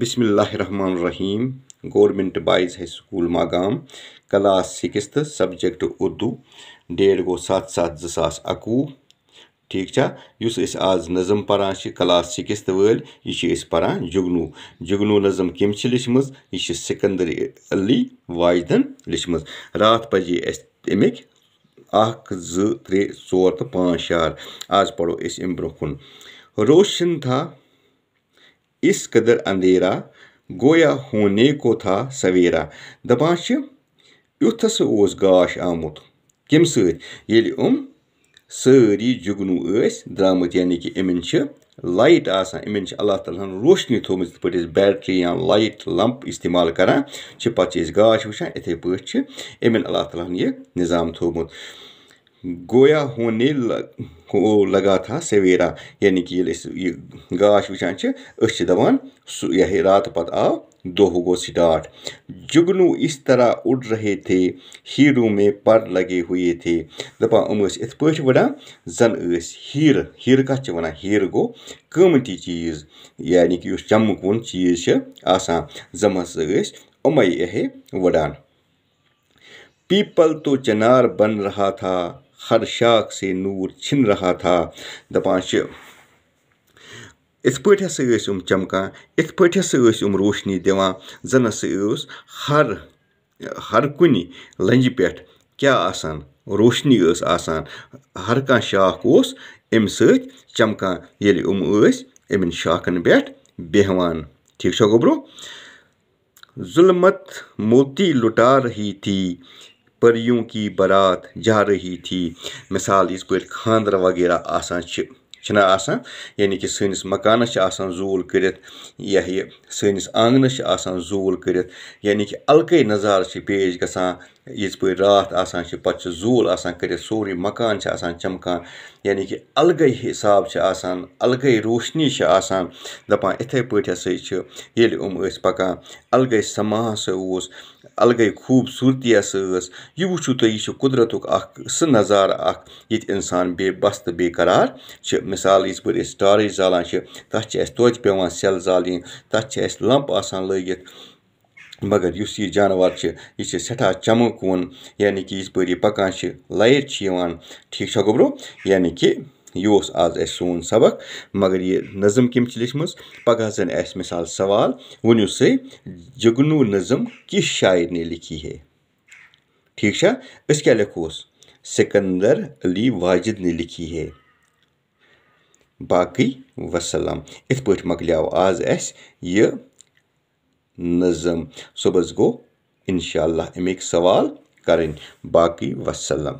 بسم اللہ الرحمن الرحیم government boys high school Magam class sixth subject Urdu date گو سات سات اکو ٹھیک اس آز نظم پران کلاس سکست پران جگنو جگنو نظم کم لچم یہ سکندر علی واجدن لچم رات اس امک پانچ شہر پڑھو پڑو ام برو کن روشن تھا اس قدر اندھیرا گویا ہونے کو تھا سویرا دپان یس گاش آم سیری جگنو ثامت یعنی کہ ان لائٹ آن اللہ تعالیٰ روشنی تھی بیٹری یا لائٹ لمپ استعمال کر گاش و اتھے پیچھے اللہ تعالیٰ ہن نظام تھوت گویا ہونے لگا تھا سویرا یعنی کہ گاش و اسان سہ یہ رات پَتہٕ آو سِٹاٹ جگنو اس طرح اوڑ رہے تھے ہیرو میں پَر لگے ہوئے تھے یِتھ پٲٹھۍ ات زَن ٲسۍ زن ہیٖرٕ ہیر ہیر وَنان ہیٖرٕ گو قۭمتی چیز یعنی کہ اس چمک وون چیز آمس اما ہے وٕڑان پیپل تو چنار بن رہا تھا ہر شاخ سے نور چھن رہا تھا دپان ہسا چمکان دہانچ انتما ان پیس روشنی دان زن سے ہر ہر ہرکن لنجہ پہ ہر ہرکان شاخ ایم سمکا یل یعنی امین شاخن پی بہان ٹھیک گوبرو ظلمت موتی رہی تھی پریوں کی برات جا رہی تھی مثال یِتھ پٲٹھۍ خاندر وغیرہ آسان چھِ آسان آعی یعنی کہ کٔرِتھ یا یہِ سٲنِس آنٛگنَس چھِ آسان زوٗل کٔرِتھ یعنی کہِ زول نظارٕ چھِ پیش گژھان یِژ پٲٹھۍ راتھ آسان چھِ پَتہٕ چھِ زوٗل آسان کٔرِتھ سورُے مکان چھِ آسان چمکان یعنی کہِ الگ حِساب چھِ آسان الگ روشنی چھِ آسان دَپان یِتھَے پٲٹھۍ ہَسا دپان اتے پیسے عمر پکان الگ سما نظارٕ اَکھ ییٚتہِ اِنسان قدرت بَس تہٕ یہسان قرار چھِ مِثال یِژ پھِر أسۍ سٹارٕچ زالان چھِ تَتھ چھِ اَسہِ توتہِ پٮ۪وان سٮ۪ل زالٕنۍ تَتھ چھِ اَسہِ لَمپ آسان لٲگِتھ مگر یُس یہِ جاناوار چھِ یہِ چھِ سٮ۪ٹھاہ چَمکوُن یعنی کہِ یِژ پھِر یہِ پَکان چھِ لایِٹ چھِ یِوان ٹھیٖک چھا گوٚبرو یعنی کہِ یہِ اوس آز اَسہِ سون سبق مگر یہِ نظم کٔمۍ چھِ لیٚچھمٕژ پَگاہ زَن آسہِ مِثال سوال ؤنِو سُہ جِگنوٗ نظم کِس شاعر نہِ لیٚکھی ہے ٹھیٖک چھا أسۍ کیٛاہ لیٚکھوس سِکنٛدر علی واجِد نہِ لیٚکھی ہے باقٕے وَسَلام یِتھ پٲٹھۍ مۄکلیو آز اَسہِ یہِ نظم صُبحَس گوٚو اِنشاء اللہ اَمِکۍ سوال کَرٕنۍ باقٕے وَسَلام